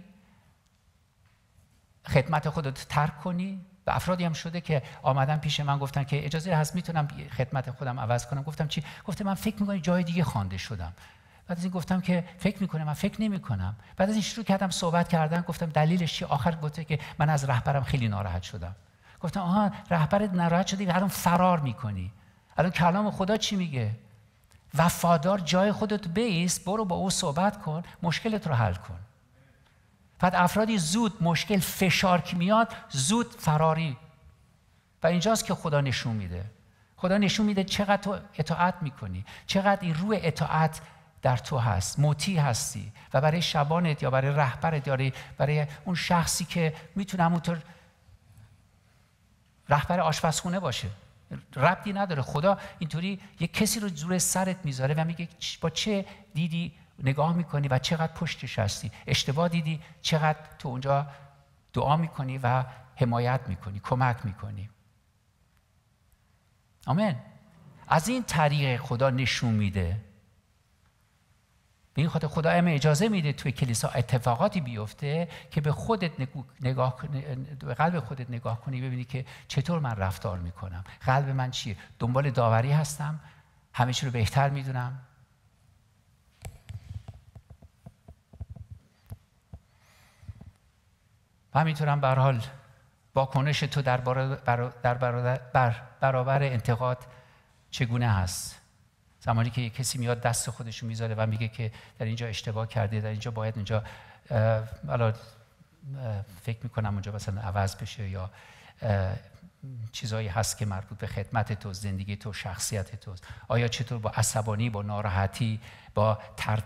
Speaker 1: خدمت خودت ترک کنی و افرادی هم شده که آمدن پیش من گفتن که اجازه هست میتونم خدمت خودم عوض کنم گفتم چی گفته من فکر میکنم جای دیگه خوانده شدم بعد از این گفتم که فکر میکنم من فکر نمیکنم بعد از این شروع کردم صحبت کردن گفتم دلیلش چی آخر گفته که من از رهبرم خیلی ناراحت شدم گفتم آها رهبرت ناراحت شدی الان فرار میکنی الان کلام خدا چی میگه وفادار جای خودت بیس برو با او صحبت کن مشکلت رو حل کن بعد افرادی زود مشکل فشار که میاد زود فراری و اینجاست که خدا نشون میده خدا نشون میده چقدر تو اطاعت میکنی چقدر این روح اطاعت در تو هست موتی هستی و برای شبانت یا برای رهبرت یا برای اون شخصی که میتونه همونطور رهبر آشپزخونه باشه ربطی نداره خدا اینطوری یک کسی رو زور سرت میذاره و میگه با چه دیدی نگاه میکنی و چقدر پشتش هستی اشتباه دیدی چقدر تو اونجا دعا میکنی و حمایت میکنی کمک میکنی آمین از این طریق خدا نشون میده به این خاطر خدا ام اجازه میده توی کلیسا اتفاقاتی بیفته که به خودت نگاه به قلب خودت نگاه کنی ببینی که چطور من رفتار میکنم قلب من چیه دنبال داوری هستم همه چی رو بهتر میدونم و همینطور برحال حال واکنش تو در, برابر انتقاد چگونه هست زمانی که کسی میاد دست خودش رو میذاره و میگه که در اینجا اشتباه کرده در اینجا باید اینجا حالا فکر میکنم اونجا مثلا عوض بشه یا چیزهایی هست که مربوط به خدمت تو زندگی تو شخصیت تو آیا چطور با عصبانی با ناراحتی با ترد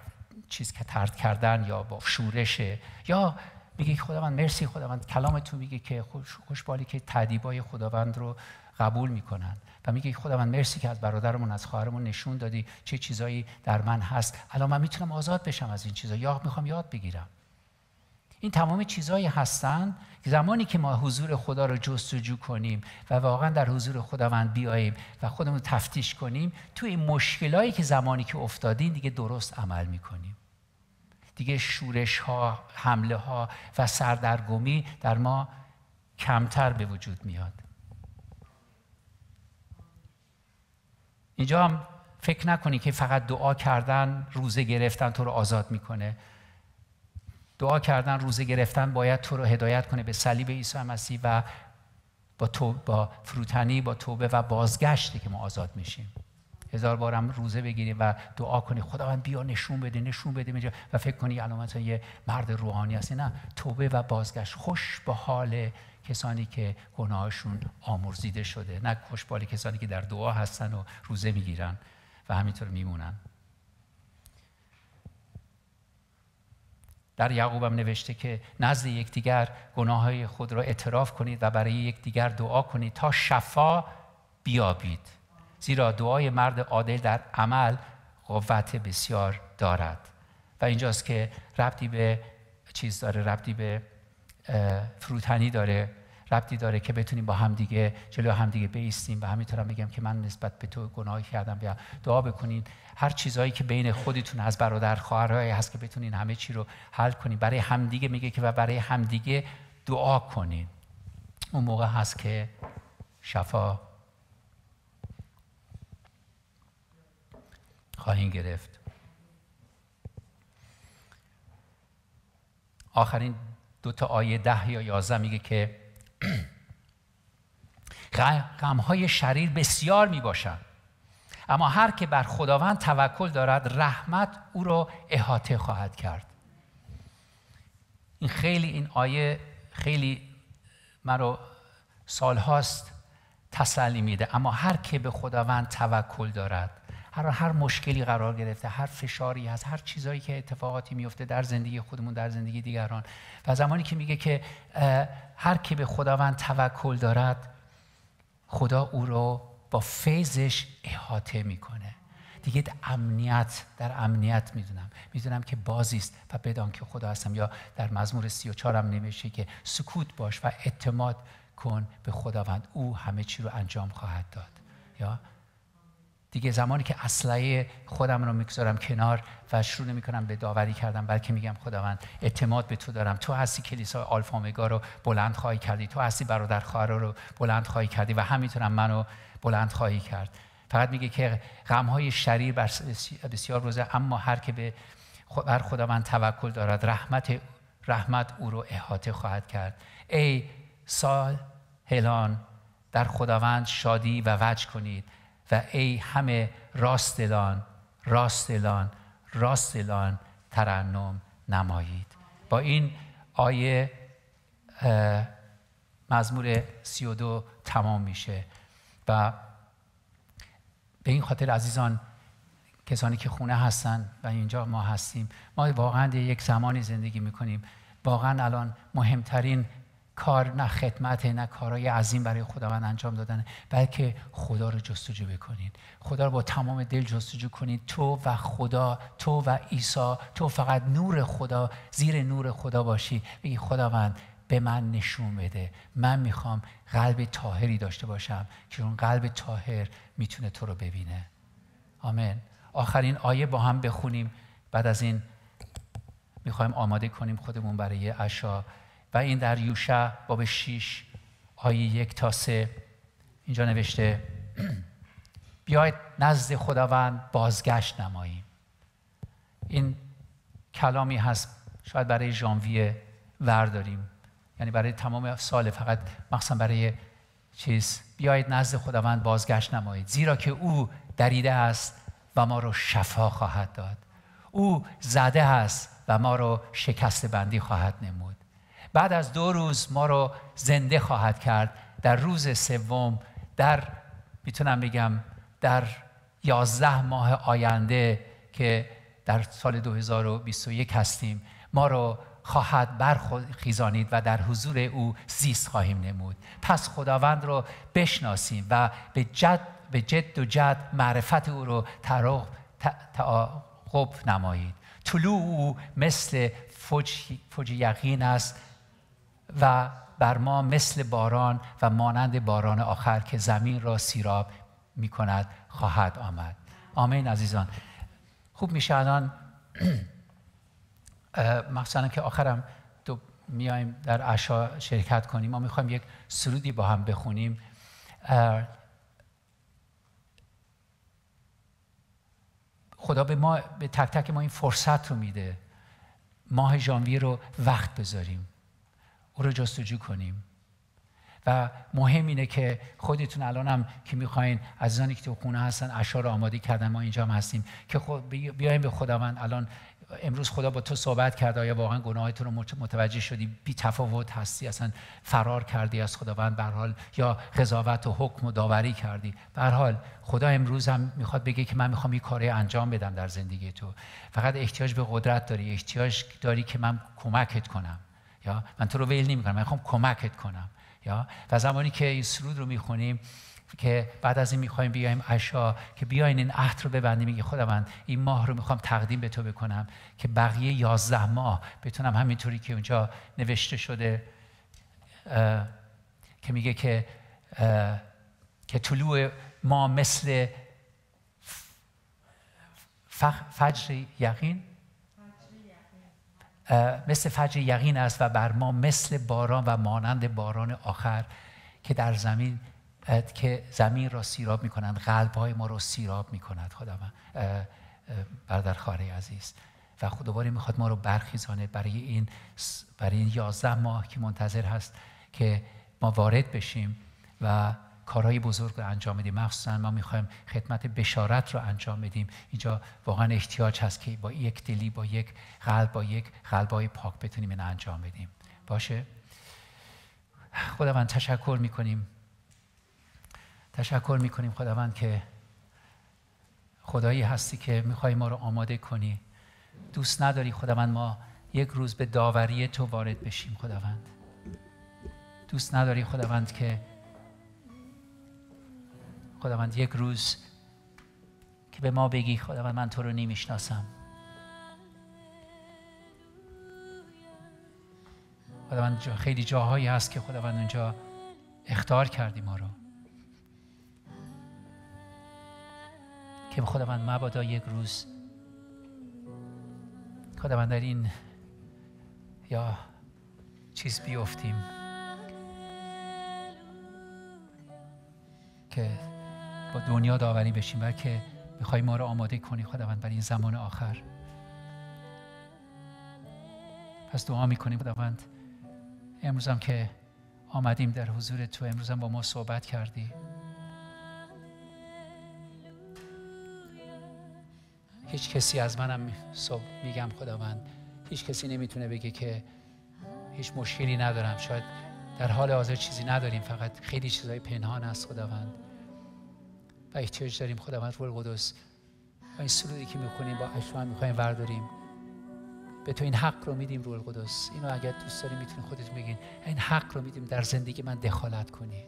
Speaker 1: چیز که ترد کردن یا با شورش یا میگه خداوند مرسی خداوند کلام تو میگه که خوشبالی که تدیبای خداوند رو قبول میکنن و میگه خداوند مرسی که از برادرمون از خواهرمون نشون دادی چه چیزایی در من هست الان من میتونم آزاد بشم از این چیزا یا میخوام یاد بگیرم این تمام چیزهایی هستند زمانی که ما حضور خدا رو جستجو کنیم و واقعا در حضور خداوند بیاییم و خودمون تفتیش کنیم توی مشکلایی که زمانی که افتادین دیگه درست عمل میکنیم دیگه شورش ها حمله ها و سردرگمی در ما کمتر به وجود میاد اینجا هم فکر نکنی که فقط دعا کردن روزه گرفتن تو رو آزاد میکنه دعا کردن روزه گرفتن باید تو رو هدایت کنه به صلیب عیسی مسیح و با, با فروتنی با توبه و بازگشتی که ما آزاد میشیم هزار بارم روزه بگیری و دعا کنی خداوند بیا نشون بده نشون بده و فکر کنی الان مثلا یه مرد روحانی هستی نه توبه و بازگشت خوش به حال کسانی که گناهشون آمرزیده شده نه خوش به حال کسانی که در دعا هستن و روزه میگیرن و همینطور میمونن در یعقوبم نوشته که نزد یکدیگر گناههای خود را اعتراف کنید و برای یکدیگر دعا کنید تا شفا بیابید زیرا دعای مرد عادل در عمل قوت بسیار دارد و اینجاست که ربطی به چیز داره ربطی به فروتنی داره ربطی داره که بتونیم با هم دیگه جلو هم دیگه بیستیم و همینطور هم بگم که من نسبت به تو گناهی کردم بیا دعا بکنین هر چیزهایی که بین خودتون از برادر خواهرای هست که بتونین همه چی رو حل کنین برای همدیگه میگه که و برای همدیگه دعا کنین اون موقع هست که شفا خواهیم گرفت آخرین دو تا آیه ده یا یازده میگه که غمهای شریر بسیار میباشند، اما هر که بر خداوند توکل دارد رحمت او را احاطه خواهد کرد این خیلی این آیه خیلی مرا سالهاست تسلی میده اما هر که به خداوند توکل دارد هر هر مشکلی قرار گرفته هر فشاری هست هر چیزایی که اتفاقاتی میفته در زندگی خودمون در زندگی دیگران و زمانی که میگه که هر که به خداوند توکل دارد خدا او رو با فیضش احاطه میکنه دیگه امنیت در امنیت میدونم میدونم که بازی است و بدان که خدا هستم یا در مزمور 34 هم نمیشه که سکوت باش و اعتماد کن به خداوند او همه چی رو انجام خواهد داد یا دیگه زمانی که اسلحه خودم رو میگذارم کنار و شروع نمیکنم به داوری کردم بلکه میگم خداوند اعتماد به تو دارم تو هستی کلیسا آلفا رو بلند خواهی کردی تو هستی برادر خواهر رو بلند خواهی کردی و همینطورم منو بلند خواهی کرد فقط میگه که های شریر بسیار روزه اما هر که به بر خداوند توکل دارد رحمت رحمت او رو احاطه خواهد کرد ای سال هلان در خداوند شادی و وجه کنید و ای همه راست دلان راست ترنم نمایید با این آیه مزمور 32 تمام میشه و به این خاطر عزیزان کسانی که خونه هستن و اینجا ما هستیم ما واقعا یک زمانی زندگی میکنیم واقعا الان مهمترین کار نه خدمت نه کارهای عظیم برای خداوند انجام دادن بلکه خدا رو جستجو بکنین خدا رو با تمام دل جستجو کنید تو و خدا تو و عیسی تو فقط نور خدا زیر نور خدا باشی بگی خداوند به من نشون بده من میخوام قلب تاهری داشته باشم که اون قلب تاهر میتونه تو رو ببینه آمین آخرین آیه با هم بخونیم بعد از این میخوایم آماده کنیم خودمون برای عشا و این در یوشع باب 6 آیه یک تا سه اینجا نوشته بیاید نزد خداوند بازگشت نماییم این کلامی هست شاید برای ژانویه ورداریم یعنی برای تمام سال فقط مخصوصا برای چیز بیایید نزد خداوند بازگشت نمایید زیرا که او دریده است و ما رو شفا خواهد داد او زده است و ما رو شکست بندی خواهد نمود بعد از دو روز ما رو زنده خواهد کرد در روز سوم در میتونم بگم در یازده ماه آینده که در سال 2021 هستیم ما رو خواهد برخیزانید و در حضور او زیست خواهیم نمود پس خداوند رو بشناسیم و به جد, به جد و جد معرفت او رو تعاقب نمایید طلوع او مثل فوج, فوج یقین است و بر ما مثل باران و مانند باران آخر که زمین را سیراب می کند خواهد آمد آمین عزیزان خوب میشه الان مخصوصا که آخرم تو میایم در عشا شرکت کنیم ما میخوایم یک سرودی با هم بخونیم خدا به ما به تک تک ما این فرصت رو میده ماه ژانویه رو وقت بذاریم او رو جستجو کنیم و مهم اینه که خودتون الان هم که میخواین عزیزانی که تو خونه هستن اشار آماده کردن ما اینجا هم هستیم که خود خب بیایم به خداوند الان امروز خدا با تو صحبت کرده آیا واقعا گناهتون رو متوجه شدی بی تفاوت هستی اصلا فرار کردی از خداوند به حال یا قضاوت و حکم و داوری کردی به حال خدا امروز هم میخواد بگه که من میخوام این کاری انجام بدم در زندگی تو فقط احتیاج به قدرت داری احتیاج داری که من کمکت کنم یا من تو رو ویل نمی من میخوام کمکت کنم یا و زمانی که این سرود رو میخونیم که بعد از این میخوایم بیایم عشا که بیاین این عهد رو ببندیم میگه خداوند این ماه رو میخوام تقدیم به تو بکنم که بقیه یازده ماه بتونم همینطوری که اونجا نوشته شده که میگه که که طلوع ما مثل فجر یقین مثل فجر یقین است و بر ما مثل باران و مانند باران آخر که در زمین که زمین را سیراب می کنند قلب های ما را سیراب می کند خدا من برادر خاره عزیز و خود میخواد ما رو برخیزانه برای این برای این یازده ماه که منتظر هست که ما وارد بشیم و کارهای بزرگ رو انجام بدیم مخصوصا ما میخوایم خدمت بشارت رو انجام بدیم اینجا واقعا احتیاج هست که با یک دلی با یک قلب با یک قلبای پاک بتونیم این انجام بدیم باشه خداوند تشکر میکنیم تشکر میکنیم خداوند که خدایی هستی که میخوای ما رو آماده کنی دوست نداری خداوند ما یک روز به داوری تو وارد بشیم خداوند دوست نداری خداوند که خداوند یک روز که به ما بگی خداوند من تو رو نمیشناسم خداوند خیلی جاهایی هست که خداوند اونجا اختار کردی ما رو که به خداوند مبادا یک روز خداوند در این یا چیز بیفتیم که دنیا داوری بشیم بلکه بخوای ما رو آماده کنی خداوند برای این زمان آخر پس دعا میکنیم خداوند امروزم که آمدیم در حضور تو امروزم با ما صحبت کردی هیچ کسی از منم صبح میگم خداوند هیچ کسی نمیتونه بگه که هیچ مشکلی ندارم شاید در حال حاضر چیزی نداریم فقط خیلی چیزای پنهان است خداوند و احتیاج داریم خداوند روح القدس و این سرودی که میخونیم با اشوان میخوایم برداریم به تو این حق رو میدیم روح القدس اینو اگر دوست داریم میتونی خودت بگین این حق رو میدیم در زندگی من دخالت کنی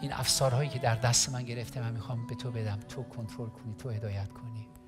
Speaker 1: این افسارهایی که در دست من گرفته من میخوام به تو بدم تو کنترل کنی تو هدایت کنی